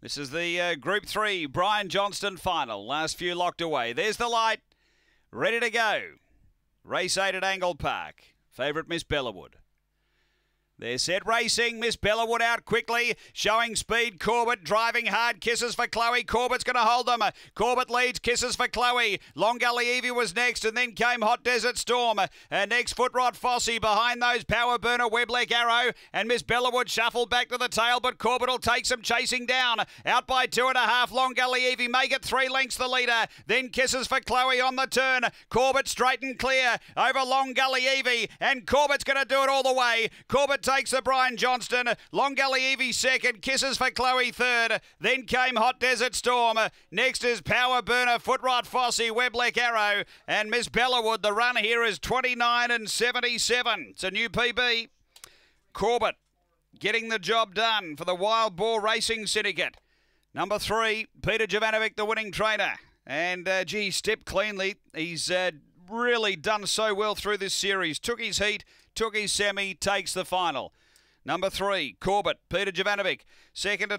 This is the uh, Group 3 Brian Johnston final. Last few locked away. There's the light. Ready to go. Race 8 at Angle Park. Favourite Miss Bellawood. They're set racing. Miss Bellawood out quickly, showing speed. Corbett driving hard. Kisses for Chloe. Corbett's going to hold them. Corbett leads. Kisses for Chloe. Long Gully Evie was next, and then came Hot Desert Storm. And next, Footrod Fossey behind those Power Burner Webleg Arrow. And Miss Bellawood shuffled back to the tail, but Corbett will take some chasing down. Out by two and a half. Long Gully Evie make it three lengths the leader. Then Kisses for Chloe on the turn. Corbett straight and clear over Long Gully Evie. And Corbett's going to do it all the way. Corbett takes the Brian Johnston. Longali Evie second. Kisses for Chloe third. Then came Hot Desert Storm. Next is Power Burner, Footrot Fossey, Webleck Arrow. And Miss Bellawood, the run here is 29 and 77. It's a new PB. Corbett getting the job done for the Wild Boar Racing Syndicate. Number three, Peter Jovanovic, the winning trainer. And, uh, gee, stepped cleanly. He's uh, really done so well through this series. Took his heat, took his semi, takes the final. Number three, Corbett, Peter Jovanovic. Second